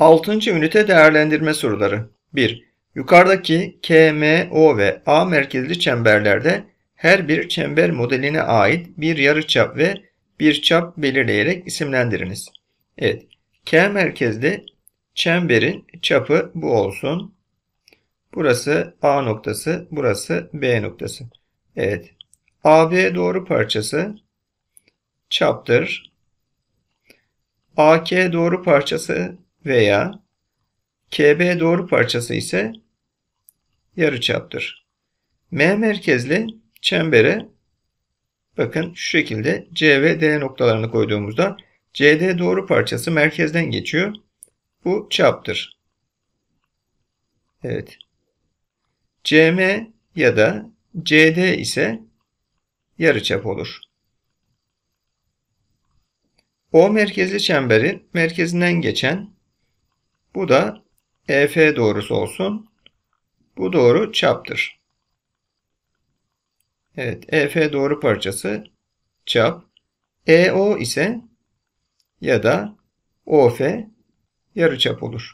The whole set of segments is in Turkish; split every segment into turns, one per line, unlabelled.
6. ünite değerlendirme soruları. 1. Yukarıdaki K, M, O ve A merkezli çemberlerde her bir çember modeline ait bir yarıçap ve bir çap belirleyerek isimlendiriniz. Evet. K merkezli çemberin çapı bu olsun. Burası A noktası, burası B noktası. Evet. AB doğru parçası çaptır. AK doğru parçası veya KB doğru parçası ise yarıçaptır. M merkezli çembere bakın şu şekilde C ve D noktalarını koyduğumuzda CD doğru parçası merkezden geçiyor. Bu çaptır. Evet. CM ya da CD ise yarıçap olur. O merkezli çemberin merkezinden geçen bu da EF doğrusu olsun. Bu doğru çaptır. Evet, EF doğru parçası çap. EO ise ya da OF yarıçap olur.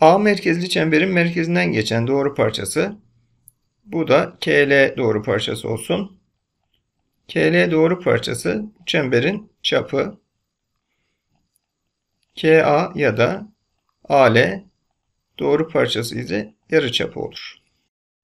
A merkezli çemberin merkezinden geçen doğru parçası. Bu da KL doğru parçası olsun. KL doğru parçası çemberin çapı. KA ya da AL doğru parçası izi yarıçapı olur.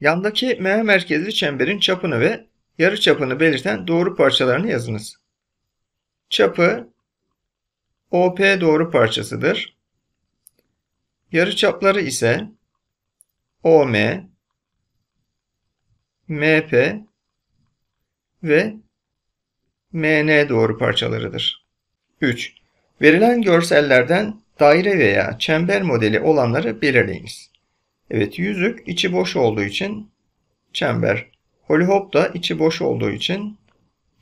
Yandaki M merkezli çemberin çapını ve yarıçapını belirten doğru parçalarını yazınız. Çapı OP doğru parçasıdır. Yarıçapları ise OM, MP ve MN doğru parçalarıdır. 3. Verilen görsellerden daire veya çember modeli olanları belirleyiniz. Evet yüzük içi boş olduğu için çember. Holihop da içi boş olduğu için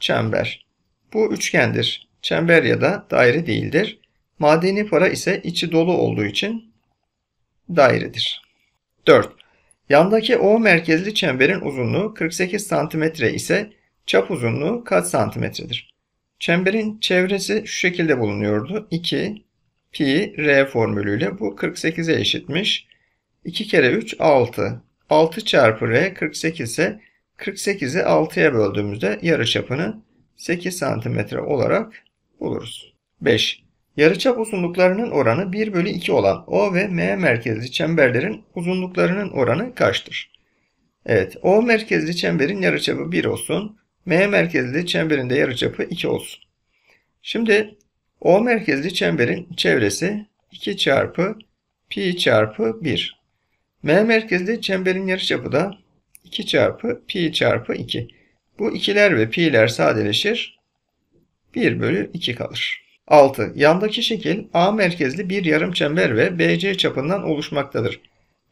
çember. Bu üçgendir. Çember ya da daire değildir. Madeni para ise içi dolu olduğu için dairedir. 4. Yandaki O merkezli çemberin uzunluğu 48 cm ise çap uzunluğu kaç santimetredir? Çemberin çevresi şu şekilde bulunuyordu. 2 pi r formülüyle bu 48'e eşitmiş. 2 kere 3 6. 6 çarpı r 48 ise 48'i 6'ya böldüğümüzde yarıçapını 8 santimetre olarak buluruz. 5. Yarıçap uzunluklarının oranı 1 bölü 2 olan O ve M merkezli çemberlerin uzunluklarının oranı kaçtır? Evet, O merkezli çemberin yarıçapı 1 olsun. M merkezli çemberin de yarıçapı 2 olsun. Şimdi O merkezli çemberin çevresi 2 çarpı pi çarpı 1. M merkezli çemberin yarıçapı da 2 çarpı pi çarpı 2. Bu ikiler ve pi'ler sadeleşir. 1 bölü 2 kalır. 6. Yandaki şekil A merkezli bir yarım çember ve BC çapından oluşmaktadır.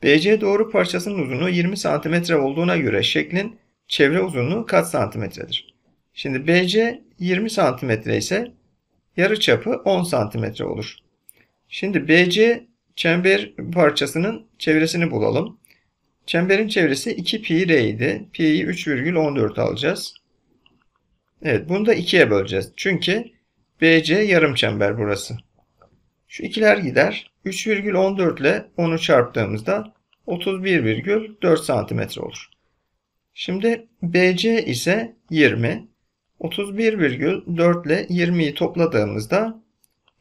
BC doğru parçasının uzunluğu 20 cm olduğuna göre şeklin çevre uzunluğu kaç santimetredir? Şimdi BC 20 santimetre ise yarı çapı 10 santimetre olur. Şimdi BC çember parçasının çevresini bulalım. Çemberin çevresi 2 pi r idi. Pi'yi 3,14 alacağız. Evet bunu da 2'ye böleceğiz. Çünkü BC yarım çember burası. Şu ikiler gider. 3,14 ile 10'u çarptığımızda 31,4 santimetre olur. Şimdi BC ise 20. 31,4 ile 20'yi topladığımızda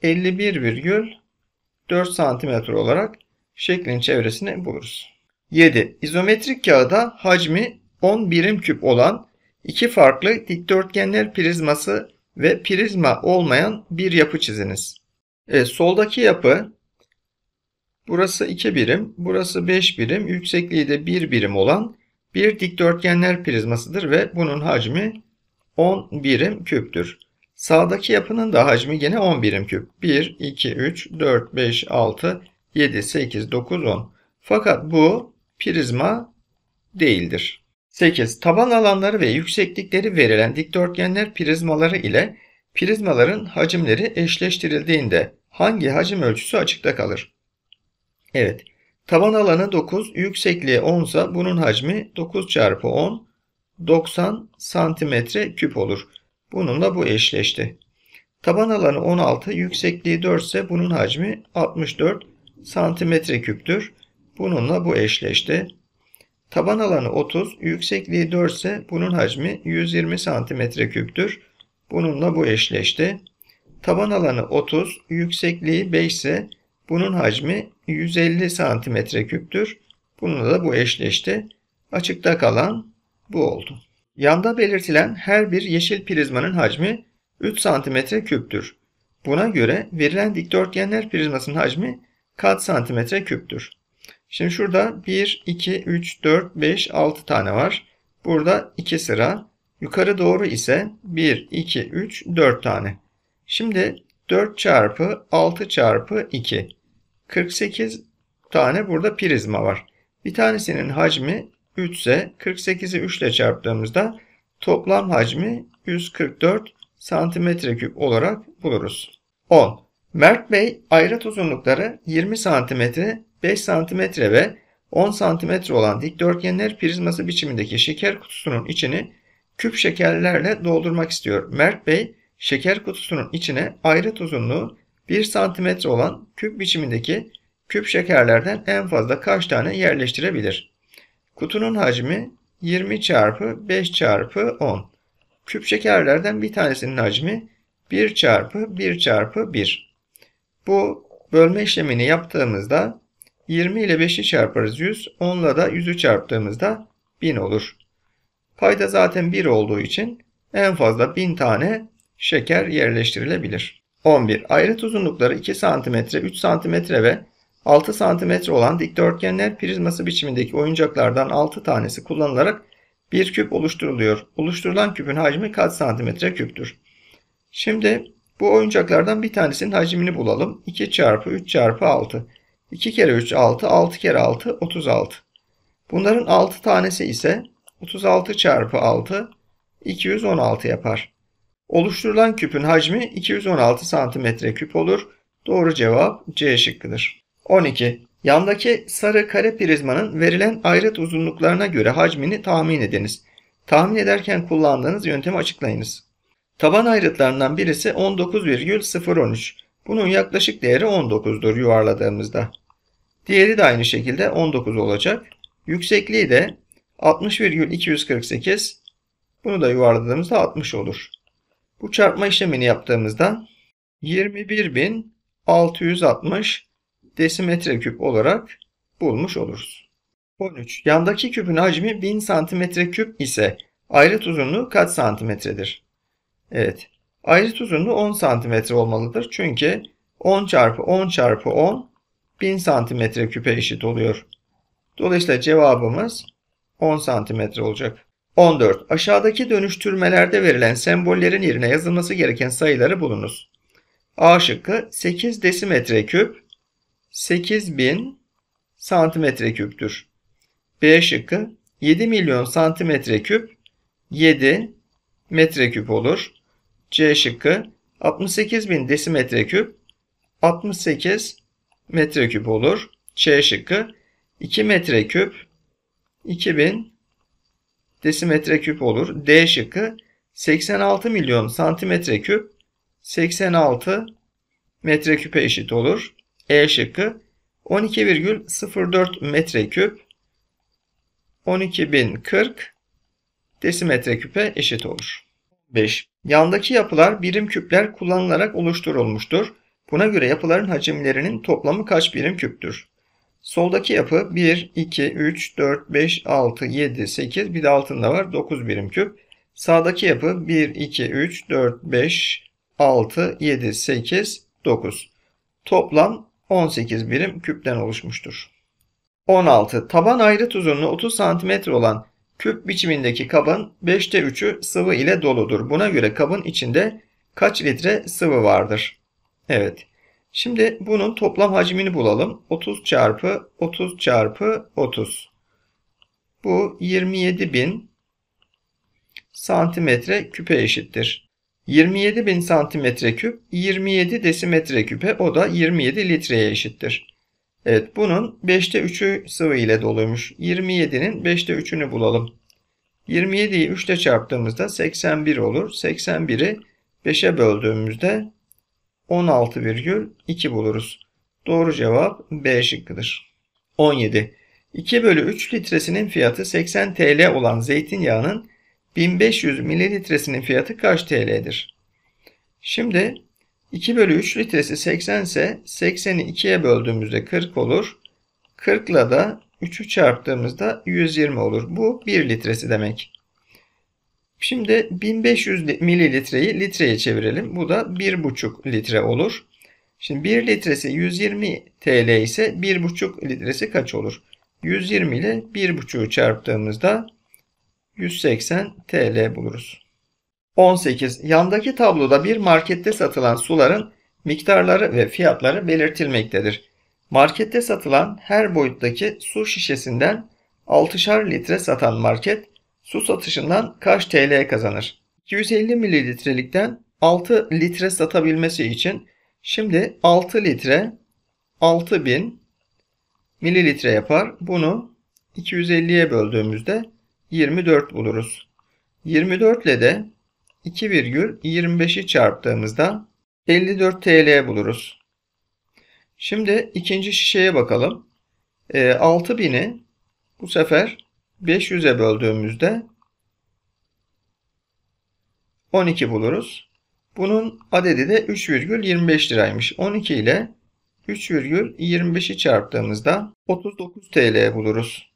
51,4 santimetre olarak şeklin çevresini buluruz. 7. İzometrik kağıda hacmi 10 birim küp olan iki farklı dikdörtgenler prizması ve prizma olmayan bir yapı çiziniz. E, soldaki yapı burası 2 birim, burası 5 birim, yüksekliği de 1 birim olan bir dikdörtgenler prizmasıdır ve bunun hacmi 10 birim küptür. Sağdaki yapının da hacmi yine 10 birim küp. 1, 2, 3, 4, 5, 6, 7, 8, 9, 10. Fakat bu prizma değildir. 8. Taban alanları ve yükseklikleri verilen dikdörtgenler prizmaları ile prizmaların hacimleri eşleştirildiğinde hangi hacim ölçüsü açıkta kalır? Evet. Taban alanı 9, yüksekliği 10 ise bunun hacmi 9 çarpı 10, 90 santimetre küp olur. Bununla bu eşleşti. Taban alanı 16, yüksekliği 4 ise bunun hacmi 64 santimetre küptür. Bununla bu eşleşti. Taban alanı 30, yüksekliği 4 ise bunun hacmi 120 santimetre küptür. Bununla bu eşleşti. Taban alanı 30, yüksekliği 5 ise bunun hacmi 150 santimetre küptür. Bununla da bu eşleşti. Açıkta kalan bu oldu. Yanda belirtilen her bir yeşil prizmanın hacmi 3 santimetre küptür. Buna göre verilen dikdörtgenler prizmasının hacmi kaç santimetre küptür? Şimdi şurada 1, 2, 3, 4, 5, 6 tane var. Burada 2 sıra. Yukarı doğru ise 1, 2, 3, 4 tane. Şimdi 4 çarpı 6 çarpı 2. 48 tane burada prizma var. Bir tanesinin hacmi 3 ise 48'i 3 ile çarptığımızda toplam hacmi 144 santimetre küp olarak buluruz. 10. Mert Bey ayrıt uzunlukları 20 santimetre, 5 santimetre ve 10 santimetre olan dikdörtgenler prizması biçimindeki şeker kutusunun içini küp şekerlerle doldurmak istiyor. Mert Bey şeker kutusunun içine ayrıt uzunluğu 1 santimetre olan küp biçimindeki küp şekerlerden en fazla kaç tane yerleştirebilir? Kutunun hacmi 20 çarpı 5 çarpı 10. Küp şekerlerden bir tanesinin hacmi 1 çarpı 1 çarpı 1. Bu bölme işlemini yaptığımızda 20 ile 5'i çarparız 100, 10 ile da 100'ü çarptığımızda 1000 olur. Payda zaten 1 olduğu için en fazla 1000 tane şeker yerleştirilebilir. 11. Ayrıt uzunlukları 2 cm, 3 cm ve 6 cm olan dikdörtgenler prizması biçimindeki oyuncaklardan 6 tanesi kullanılarak bir küp oluşturuluyor. Oluşturulan küpün hacmi kaç santimetre küptür? Şimdi bu oyuncaklardan bir tanesinin hacmini bulalım. 2 çarpı 3 çarpı 6. 2 kere 3 6, 6 kere 6 36. Bunların 6 tanesi ise 36 çarpı 6 216 yapar. Oluşturulan küpün hacmi 216 santimetre küp olur. Doğru cevap C şıkkıdır. 12. Yandaki sarı kare prizmanın verilen ayrıt uzunluklarına göre hacmini tahmin ediniz. Tahmin ederken kullandığınız yöntemi açıklayınız. Taban ayrıtlarından birisi 19,013. Bunun yaklaşık değeri 19'dur yuvarladığımızda. Diğeri de aynı şekilde 19 olacak. Yüksekliği de 60,248. Bunu da yuvarladığımızda 60 olur. Bu çarpma işlemini yaptığımızda 21.660 desimetre küp olarak bulmuş oluruz. 13. Yandaki küpün hacmi 1000 santimetre küp ise ayrıt uzunluğu kaç santimetredir? Evet. Ayrıt uzunluğu 10 santimetre olmalıdır. Çünkü 10 çarpı 10 çarpı 10 1000 santimetre küpe eşit oluyor. Dolayısıyla cevabımız 10 santimetre olacak. 14. Aşağıdaki dönüştürmelerde verilen sembollerin yerine yazılması gereken sayıları bulunuz. A şıkkı 8 desimetre küp 8000 santimetre küptür. B şıkkı 7 milyon santimetre küp 7 metreküp olur. C şıkkı 68 bin desimetre küp 68 metreküp olur. C şıkkı 2 metreküp 2000 desimetre küp olur. D şıkkı 86 milyon santimetre küp 86 metreküpe eşit olur. E şıkkı 12,04 metreküp 12040 desimetre küpe eşit olur. 5. Yandaki yapılar birim küpler kullanılarak oluşturulmuştur. Buna göre yapıların hacimlerinin toplamı kaç birim küptür? Soldaki yapı 1, 2, 3, 4, 5, 6, 7, 8 bir de altında var 9 birim küp. Sağdaki yapı 1, 2, 3, 4, 5, 6, 7, 8, 9. Toplam 18 birim küpten oluşmuştur. 16. Taban ayrıt uzunluğu 30 cm olan küp biçimindeki kabın 5'te 3'ü sıvı ile doludur. Buna göre kabın içinde kaç litre sıvı vardır? Evet. Şimdi bunun toplam hacmini bulalım. 30 çarpı 30 çarpı 30. Bu 27.000 santimetre küpe eşittir. 27.000 santimetre küp 27 desimetre küpe o da 27 litreye eşittir. Evet bunun 5'te 3'ü sıvı ile doluymuş. 27'nin 5'te 3'ünü bulalım. 27'yi 3 ile çarptığımızda 81 olur. 81'i 5'e böldüğümüzde 16,2 buluruz. Doğru cevap B şıkkıdır. 17. 2 bölü 3 litresinin fiyatı 80 TL olan zeytinyağının 1500 mililitresinin fiyatı kaç TL'dir? Şimdi 2 bölü 3 litresi 80 ise 80'i 2'ye böldüğümüzde 40 olur. 40 ile de 3'ü çarptığımızda 120 olur. Bu 1 litresi demek. Şimdi 1500 mililitreyi litreye çevirelim. Bu da 1,5 litre olur. Şimdi 1 litresi 120 TL ise 1,5 litresi kaç olur? 120 ile 1,5'u çarptığımızda 180 TL buluruz. 18. Yandaki tabloda bir markette satılan suların miktarları ve fiyatları belirtilmektedir. Markette satılan her boyuttaki su şişesinden 6'şar litre satan market su satışından kaç TL kazanır? 250 mililitrelikten 6 litre satabilmesi için şimdi 6 litre 6000 mililitre yapar. Bunu 250'ye böldüğümüzde 24 buluruz. 24 ile de 2,25'i çarptığımızda 54 TL buluruz. Şimdi ikinci şişeye bakalım. 6000'i ee, bu sefer 500'e böldüğümüzde 12 buluruz. Bunun adedi de 3,25 liraymış. 12 ile 3,25'i çarptığımızda 39 TL buluruz.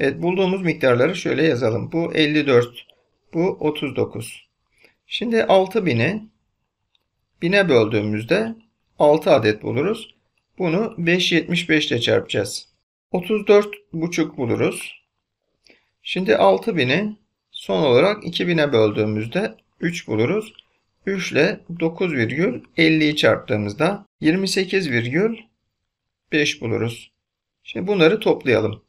Evet bulduğumuz miktarları şöyle yazalım. Bu 54, bu 39. Şimdi 6000'i 1000'e böldüğümüzde 6 adet buluruz. Bunu 5,75 ile çarpacağız. 34,5 buluruz. Şimdi 6000'i son olarak 2000'e böldüğümüzde 3 buluruz. 3 ile 9,50'yi çarptığımızda 28,5 buluruz. Şimdi bunları toplayalım.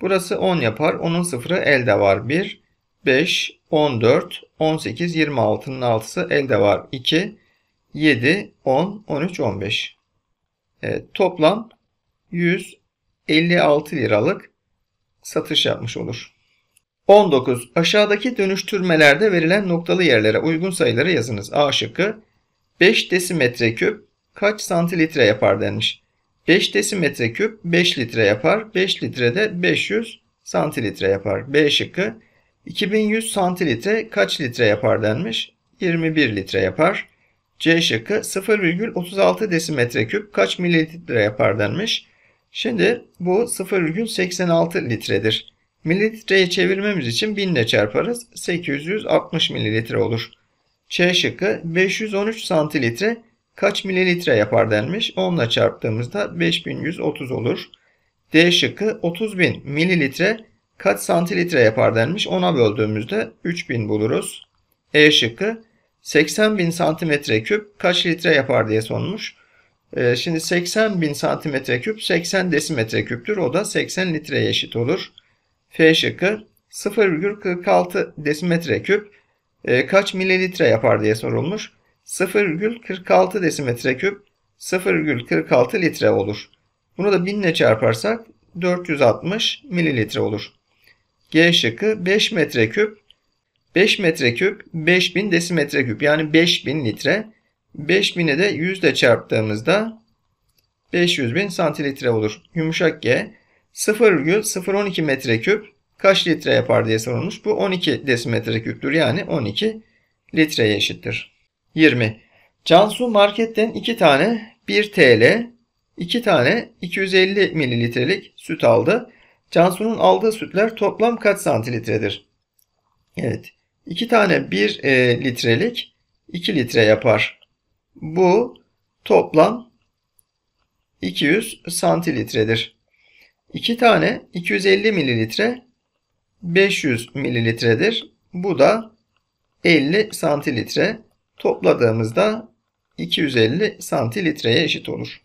Burası 10 yapar. onun sıfırı elde var. 1, 5, 14, 18, 26'nın 6'sı elde var. 2, 7, 10, 13, 15. Evet, toplam 156 liralık satış yapmış olur. 19. Aşağıdaki dönüştürmelerde verilen noktalı yerlere uygun sayıları yazınız. A şıkkı 5 desimetre küp kaç santilitre yapar denmiş. 5 desimetre küp 5 litre yapar. 5 litre de 500 santilitre yapar. B şıkkı 2100 santilitre kaç litre yapar denmiş. 21 litre yapar. C şıkkı 0,36 desimetre küp kaç mililitre yapar denmiş. Şimdi bu 0,86 litredir. Mililitreye çevirmemiz için 1000 ile çarparız. 860 mililitre olur. C şıkkı 513 santilitre kaç mililitre yapar denmiş. 10 ile çarptığımızda 5130 olur. D şıkkı 30.000 mililitre kaç santilitre yapar denmiş. ona böldüğümüzde 3000 buluruz. E şıkkı 80.000 santimetre küp kaç litre yapar diye sonmuş. E, şimdi 80.000 santimetre küp 80 desimetre küptür. O da 80 litreye eşit olur. F şıkkı 0,46 desimetre küp e, kaç mililitre yapar diye sorulmuş. 0,46 desimetre küp 0,46 litre olur. Bunu da 1000 ile çarparsak 460 mililitre olur. G şıkkı 5 metreküp 5 metreküp 5000 desimetre küp yani 5000 litre. 5000'e de 100 ile çarptığımızda 500 bin santilitre olur. Yumuşak G Sıfır 0,012 metreküp kaç litre yapar diye sorulmuş. Bu 12 desimetre küptür yani 12 litreye eşittir. 20. Cansu marketten 2 tane 1 TL, 2 tane 250 mililitrelik süt aldı. Cansu'nun aldığı sütler toplam kaç santilitredir? Evet. 2 tane 1 e, litrelik 2 litre yapar. Bu toplam 200 santilitredir. 2 tane 250 mililitre 500 mililitredir. Bu da 50 santilitre. Topladığımızda 250 santilitreye eşit olur.